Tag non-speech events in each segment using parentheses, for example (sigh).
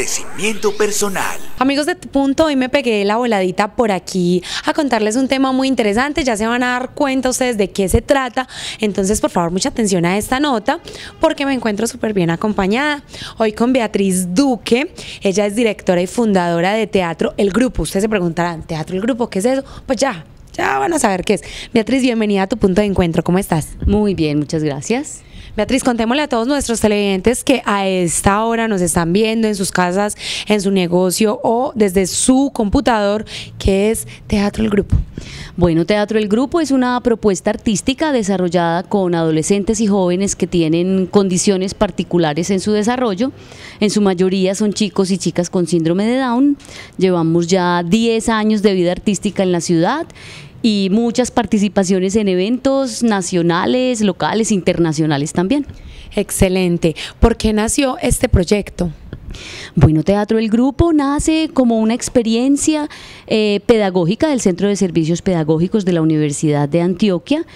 crecimiento personal. Amigos de tu Punto, hoy me pegué la voladita por aquí a contarles un tema muy interesante. Ya se van a dar cuenta ustedes de qué se trata. Entonces, por favor, mucha atención a esta nota porque me encuentro súper bien acompañada. Hoy con Beatriz Duque. Ella es directora y fundadora de Teatro El Grupo. Ustedes se preguntarán, ¿Teatro El Grupo? ¿Qué es eso? Pues ya, ya van a saber qué es. Beatriz, bienvenida a tu punto de encuentro. ¿Cómo estás? Muy bien, muchas gracias. Beatriz, contémosle a todos nuestros televidentes que a esta hora nos están viendo en sus casas, en su negocio o desde su computador, que es Teatro El Grupo. Bueno, Teatro El Grupo es una propuesta artística desarrollada con adolescentes y jóvenes que tienen condiciones particulares en su desarrollo. En su mayoría son chicos y chicas con síndrome de Down. Llevamos ya 10 años de vida artística en la ciudad y muchas participaciones en eventos nacionales, locales, internacionales también. Excelente. ¿Por qué nació este proyecto? Bueno, Teatro El Grupo nace como una experiencia eh, pedagógica del Centro de Servicios Pedagógicos de la Universidad de Antioquia.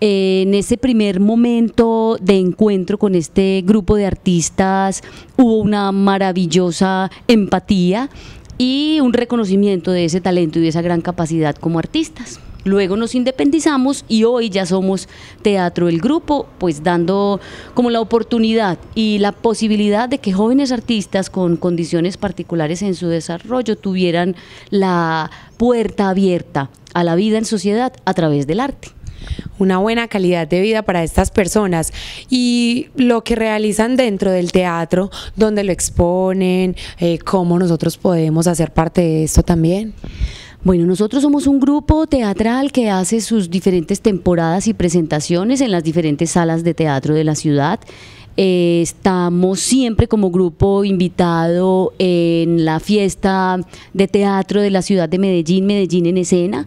Eh, en ese primer momento de encuentro con este grupo de artistas hubo una maravillosa empatía y un reconocimiento de ese talento y de esa gran capacidad como artistas. Luego nos independizamos y hoy ya somos Teatro El Grupo, pues dando como la oportunidad y la posibilidad de que jóvenes artistas con condiciones particulares en su desarrollo tuvieran la puerta abierta a la vida en sociedad a través del arte una buena calidad de vida para estas personas y lo que realizan dentro del teatro, donde lo exponen, eh, cómo nosotros podemos hacer parte de esto también. Bueno, nosotros somos un grupo teatral que hace sus diferentes temporadas y presentaciones en las diferentes salas de teatro de la ciudad. Eh, estamos siempre como grupo invitado en la fiesta de teatro de la ciudad de Medellín, Medellín en escena,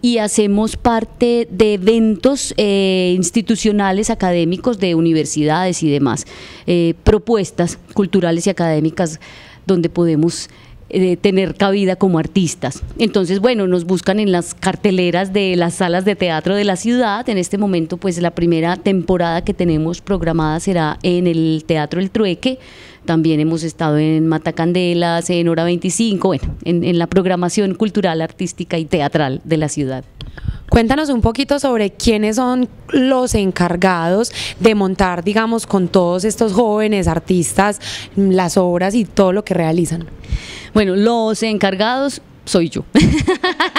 y hacemos parte de eventos eh, institucionales, académicos, de universidades y demás, eh, propuestas culturales y académicas donde podemos eh, tener cabida como artistas. Entonces, bueno, nos buscan en las carteleras de las salas de teatro de la ciudad. En este momento, pues la primera temporada que tenemos programada será en el Teatro El Trueque. También hemos estado en Matacandelas, en Hora 25, bueno, en la programación cultural, artística y teatral de la ciudad. Cuéntanos un poquito sobre quiénes son los encargados de montar, digamos, con todos estos jóvenes artistas, las obras y todo lo que realizan. Bueno, los encargados soy yo. (laughs)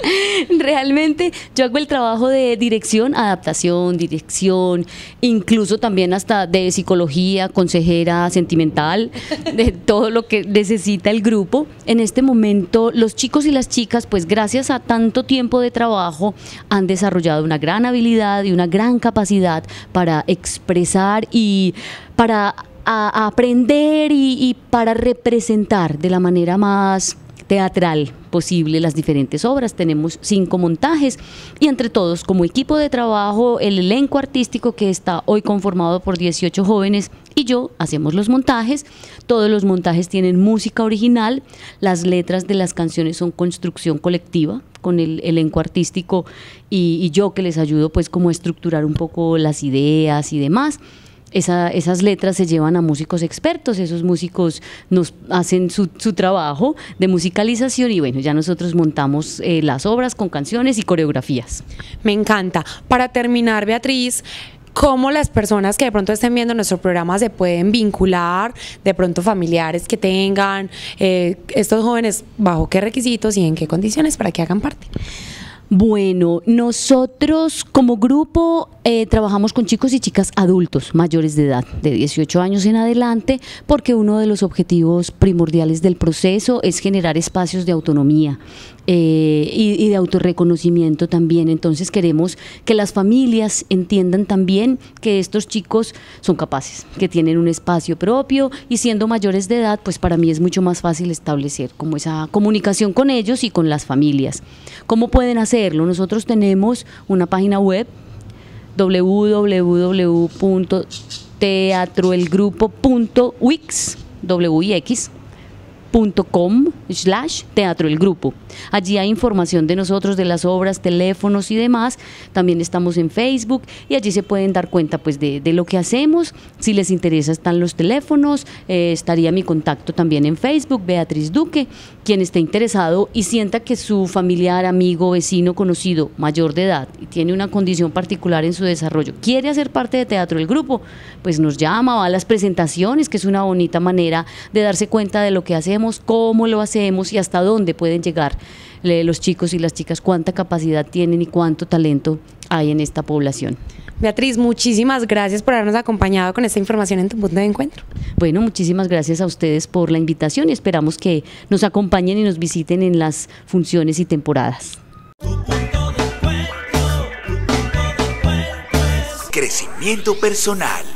(laughs) Realmente yo hago el trabajo de dirección, adaptación, dirección, incluso también hasta de psicología, consejera sentimental, (laughs) de todo lo que necesita el grupo. En este momento los chicos y las chicas, pues gracias a tanto tiempo de trabajo, han desarrollado una gran habilidad y una gran capacidad para expresar y para aprender y, para representar de la manera más teatral posible las diferentes obras. Tenemos cinco montajes y entre todos, como equipo de trabajo, el elenco artístico que está hoy conformado por 18 jóvenes y yo hacemos los montajes. Todos los montajes tienen música original, las letras de las canciones son construcción colectiva con el elenco artístico y, yo que les ayudo pues como estructurar un poco las ideas y demás esa, esas letras se llevan a músicos expertos, esos músicos nos hacen su, su trabajo de musicalización y bueno, ya nosotros montamos eh, las obras con canciones y coreografías. Me encanta. Para terminar, Beatriz, cómo las personas que de pronto estén viendo nuestro programa se pueden vincular, de pronto familiares que tengan, eh, estos jóvenes, bajo qué requisitos y en qué condiciones para que hagan parte. Bueno, nosotros como grupo eh, trabajamos con chicos y chicas adultos mayores de edad, de 18 años en adelante, porque uno de los objetivos primordiales del proceso es generar espacios de autonomía, eh, y, de autorreconocimiento también. Entonces queremos que las familias entiendan también que estos chicos son capaces, que tienen un espacio propio y siendo mayores de edad, pues para mí es mucho más fácil establecer como esa comunicación con ellos y con las familias. ¿Cómo pueden hacerlo? Nosotros tenemos una página web www.teatroelgrupo.wix, Com slash teatro el grupo. Allí hay información de nosotros, de las obras, teléfonos y demás. También estamos en Facebook y allí se pueden dar cuenta pues de, lo que hacemos. Si les interesa están los teléfonos, eh, estaría mi contacto también en Facebook, Beatriz Duque. Quien esté interesado y sienta que su familiar, amigo, vecino, conocido, mayor de edad y tiene una condición particular en su desarrollo, quiere hacer parte de teatro el grupo, pues nos llama, va a las presentaciones, que es una bonita manera de darse cuenta de lo que hacemos cómo lo hacemos y hasta dónde pueden llegar los chicos y las chicas, cuánta capacidad tienen y cuánto talento hay en esta población. Beatriz, muchísimas gracias por habernos acompañado con esta información en tu punto de encuentro. Bueno, muchísimas gracias a ustedes por la invitación y esperamos que nos acompañen y nos visiten en las funciones y temporadas. Crecimiento personal.